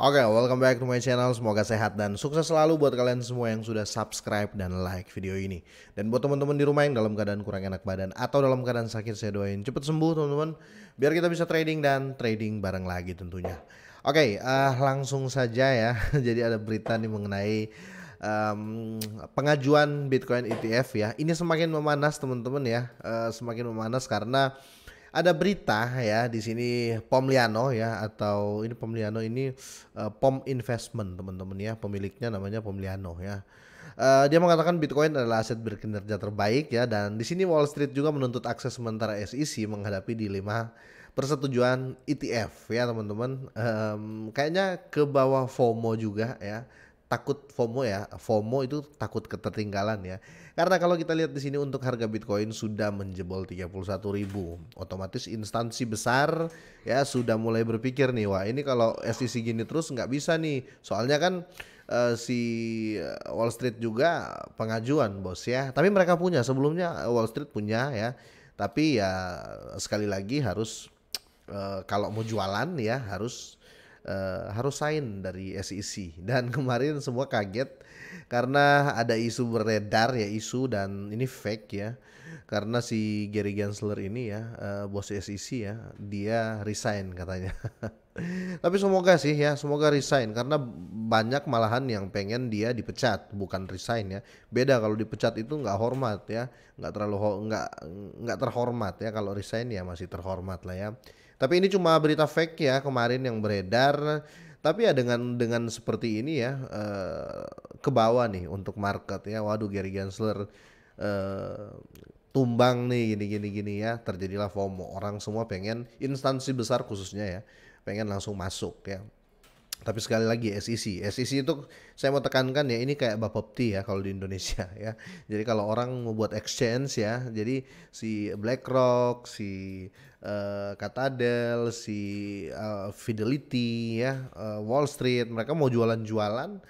Oke, okay, welcome back to my channel. Semoga sehat dan sukses selalu buat kalian semua yang sudah subscribe dan like video ini. Dan buat teman-teman di rumah yang dalam keadaan kurang enak badan atau dalam keadaan sakit, saya doain cepet sembuh teman-teman. Biar kita bisa trading dan trading bareng lagi tentunya. Oke, okay, uh, eh, langsung saja ya. Jadi ada berita nih mengenai um, pengajuan Bitcoin ETF ya. Ini semakin memanas teman-teman ya. Uh, semakin memanas karena ada berita ya di sini Pomliano ya atau ini Pomliano ini uh, Pom Investment teman-teman ya pemiliknya namanya Pomliano ya. Uh, dia mengatakan Bitcoin adalah aset berkinerja terbaik ya dan di sini Wall Street juga menuntut akses sementara SEC menghadapi dilema persetujuan ETF ya teman-teman. Um, kayaknya ke bawah FOMO juga ya takut FOMO ya. FOMO itu takut ketertinggalan ya. Karena kalau kita lihat di sini untuk harga Bitcoin sudah menjebol 31.000. Otomatis instansi besar ya sudah mulai berpikir nih, wah ini kalau SEC gini terus nggak bisa nih. Soalnya kan uh, si eh, Wall Street juga pengajuan, Bos ya. Tapi mereka punya sebelumnya Wall Street punya ya. Tapi ya sekali lagi harus uh, kalau mau jualan ya harus Uh, harus sign dari SEC dan kemarin semua kaget karena ada isu beredar ya isu dan ini fake ya karena si Gary Gensler ini ya uh, bos SEC ya dia resign katanya tapi semoga sih ya semoga resign karena banyak malahan yang pengen dia dipecat bukan resign ya beda kalau dipecat itu nggak hormat ya nggak terlalu nggak nggak terhormat ya kalau resign ya masih terhormat lah ya tapi ini cuma berita fake ya kemarin yang beredar. Tapi ya dengan dengan seperti ini ya uh, ke bawah nih untuk market ya. Waduh Gary Gensler uh, tumbang nih gini gini gini ya. Terjadilah FOMO. Orang semua pengen instansi besar khususnya ya pengen langsung masuk ya tapi sekali lagi SEC, SEC itu saya mau tekankan ya ini kayak Bapepti ya kalau di Indonesia ya. Jadi kalau orang mau buat exchange ya, jadi si BlackRock, si uh, eh, Katadel, si uh, Fidelity ya, uh, Wall Street, mereka mau jualan-jualan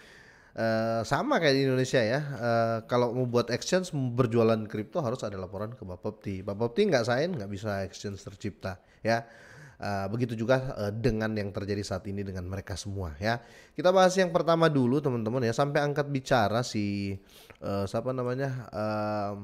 Uh, sama kayak di Indonesia ya. Uh, kalau mau buat exchange berjualan kripto harus ada laporan ke Bapepti. Bapepti nggak sign nggak bisa exchange tercipta ya. Eh, begitu juga uh, dengan yang terjadi saat ini dengan mereka semua ya. Kita bahas yang pertama dulu teman-teman ya sampai angkat bicara si uh, siapa namanya uh,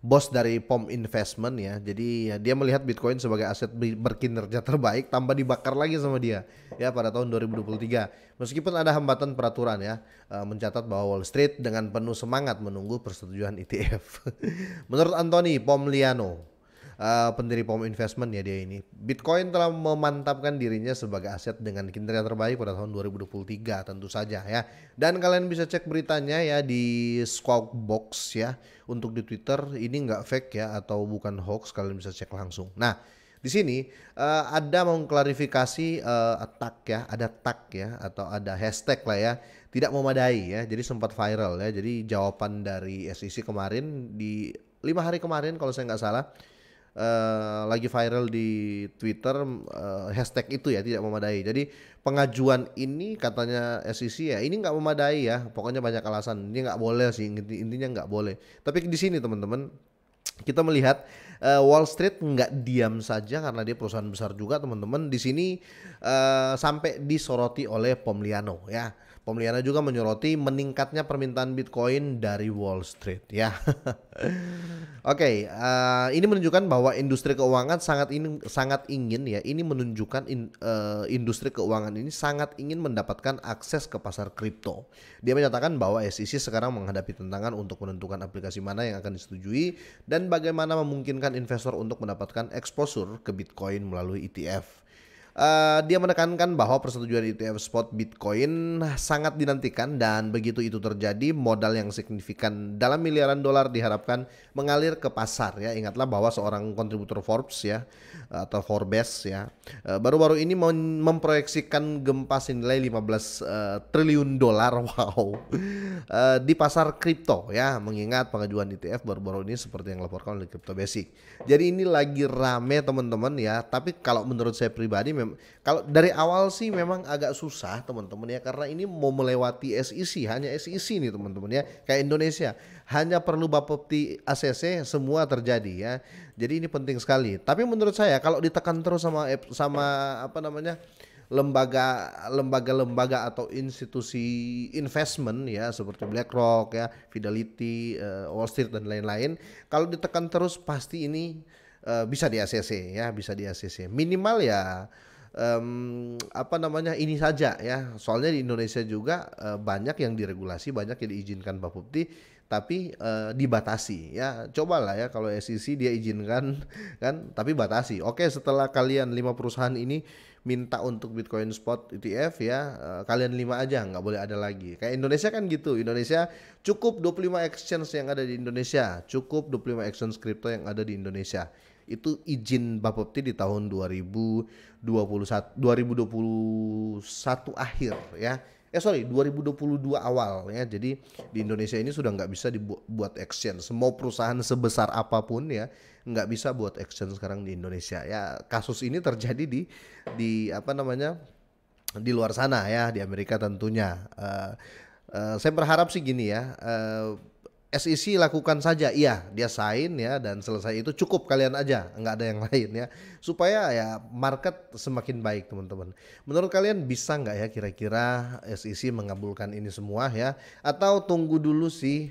bos dari POM Investment ya. Jadi ya, dia melihat Bitcoin sebagai aset berkinerja terbaik tambah dibakar lagi sama dia ya pada tahun 2023. Meskipun ada hambatan peraturan ya uh, mencatat bahwa Wall Street dengan penuh semangat menunggu persetujuan ETF. Menurut Anthony Pomliano Eh, pendiri POM Investment ya dia ini. Bitcoin telah memantapkan dirinya sebagai aset dengan kinerja terbaik pada tahun 2023 tentu saja ya. Dan kalian bisa cek beritanya ya di Squawk Box ya untuk di Twitter ini nggak fake ya atau bukan hoax kalian bisa cek langsung. Nah di sini uh, ada mengklarifikasi uh, attack ya, ada tag ya atau ada hashtag lah ya, tidak memadai ya. Jadi sempat viral ya. Jadi jawaban dari SEC kemarin di lima hari kemarin kalau saya nggak salah uh, lagi viral di Twitter uh, hashtag itu ya tidak memadai. Jadi pengajuan ini katanya SEC ya ini nggak memadai ya. Pokoknya banyak alasan. Ini nggak boleh sih intinya nggak boleh. Tapi di sini teman-teman kita melihat uh, Wall Street nggak diam saja karena dia perusahaan besar juga teman-teman. Di sini uh, sampai disoroti oleh Pomliano ya. Pomliano juga menyoroti meningkatnya permintaan Bitcoin dari Wall Street ya. Oke, okay, uh, eh, ini menunjukkan bahwa industri keuangan sangat ingin sangat ingin ya, ini menunjukkan in, uh, industri keuangan ini sangat ingin mendapatkan akses ke pasar kripto. Dia menyatakan bahwa SEC sekarang menghadapi tantangan untuk menentukan aplikasi mana yang akan disetujui dan bagaimana memungkinkan investor untuk mendapatkan exposure ke Bitcoin melalui ETF. Uh, dia menekankan bahwa persetujuan ETF spot Bitcoin sangat dinantikan dan begitu itu terjadi modal yang signifikan dalam miliaran dolar diharapkan mengalir ke pasar ya ingatlah bahwa seorang kontributor Forbes ya atau Forbes ya eh, baru-baru uh, ini memproyeksikan gempa senilai 15 uh, eh, triliun dolar wow uh, di pasar kripto ya mengingat pengajuan ETF baru-baru ini seperti yang dilaporkan oleh Crypto Basic jadi ini lagi rame teman-teman ya tapi kalau menurut saya pribadi memang kalau dari awal sih memang agak susah teman-teman ya karena ini mau melewati SEC hanya SEC nih teman-teman ya kayak Indonesia hanya perlu Bapepti ACC semua terjadi ya. Jadi ini penting sekali. Tapi menurut saya kalau ditekan terus sama sama apa namanya? lembaga lembaga-lembaga atau institusi investment ya seperti BlackRock ya, Fidelity, uh, Wall Street dan lain-lain. Kalau ditekan terus pasti ini eh, bisa di ACC ya, bisa di ACC. Minimal ya um, apa namanya ini saja ya. Soalnya di Indonesia juga uh, banyak yang diregulasi, banyak yang diizinkan Putih tapi uh, dibatasi ya. Cobalah ya kalau SEC dia izinkan kan tapi batasi. Oke, setelah kalian lima perusahaan ini minta untuk Bitcoin spot ETF ya uh, kalian lima aja nggak boleh ada lagi kayak Indonesia kan gitu Indonesia cukup 25 exchange yang ada di Indonesia cukup 25 exchange crypto yang ada di Indonesia itu izin bapepti di tahun 2021 2021 akhir ya eh sorry 2022 awal ya jadi di Indonesia ini sudah nggak bisa dibuat exchange semua perusahaan sebesar apapun ya nggak bisa buat exchange sekarang di Indonesia ya kasus ini terjadi di di apa namanya di luar sana ya di Amerika tentunya uh, uh, saya berharap sih gini ya uh, SEC lakukan saja, iya dia sign ya dan selesai itu cukup kalian aja, nggak ada yang lain ya supaya ya market semakin baik teman-teman. Menurut kalian bisa nggak ya kira-kira SEC mengabulkan ini semua ya atau tunggu dulu si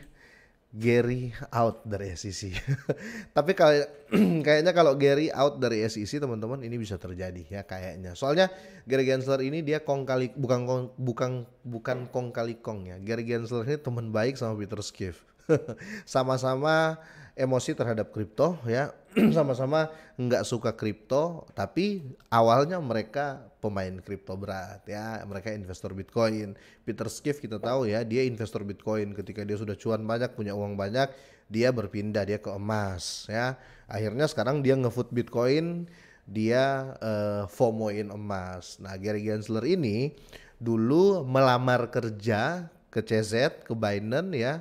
Gary out dari SEC. Tapi kalau kayaknya kalau Gary out dari SEC teman-teman ini bisa terjadi ya kayaknya. Soalnya Gary Gensler ini dia kong kali bukan kong, bukan bukan kong kali kong ya. Gary Gensler ini teman baik sama Peter Schiff. sama-sama emosi terhadap kripto ya sama-sama nggak suka kripto tapi awalnya mereka pemain kripto berat ya mereka investor bitcoin Peter Schiff kita tahu ya dia investor bitcoin ketika dia sudah cuan banyak punya uang banyak dia berpindah dia ke emas ya akhirnya sekarang dia ngefood bitcoin dia uh, eh, fomo emas nah Gary Gensler ini dulu melamar kerja ke CZ ke Binance ya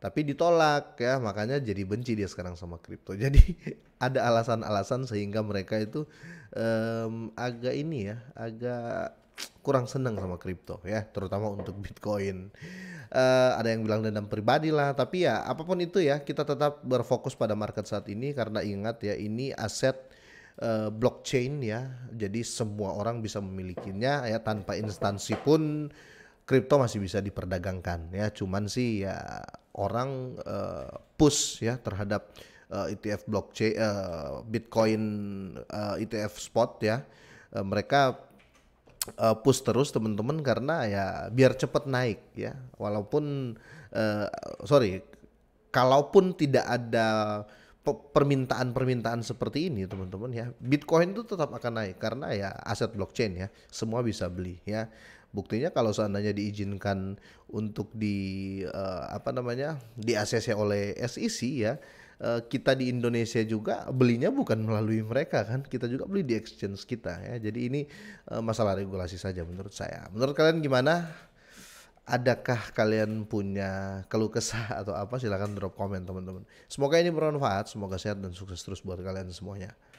tapi ditolak ya makanya jadi benci dia sekarang sama kripto jadi ada alasan-alasan sehingga mereka itu um, agak ini ya agak kurang senang sama kripto ya terutama untuk bitcoin uh, ada yang bilang dendam pribadi lah tapi ya apapun itu ya kita tetap berfokus pada market saat ini karena ingat ya ini aset uh, blockchain ya jadi semua orang bisa memilikinya ya tanpa instansi pun kripto masih bisa diperdagangkan ya cuman sih ya orang uh, push ya terhadap uh, eh, ETF blockchain uh, Bitcoin uh, ETF spot ya uh, mereka uh, push terus teman-teman karena ya biar cepat naik ya walaupun uh, sorry kalaupun tidak ada permintaan-permintaan seperti ini teman-teman ya Bitcoin itu tetap akan naik karena ya aset blockchain ya semua bisa beli ya Buktinya kalau seandainya diizinkan untuk di uh, apa namanya di ACC oleh SEC ya uh, kita di Indonesia juga belinya bukan melalui mereka kan kita juga beli di exchange kita ya jadi ini uh, masalah regulasi saja menurut saya menurut kalian gimana adakah kalian punya keluh kesah atau apa silahkan drop komen teman-teman semoga ini bermanfaat semoga sehat dan sukses terus buat kalian semuanya